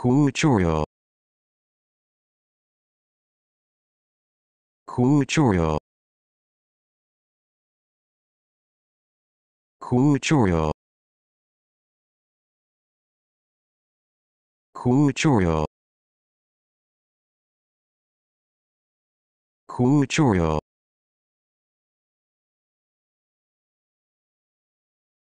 空調よ空調よ空調よ空調よ空調よ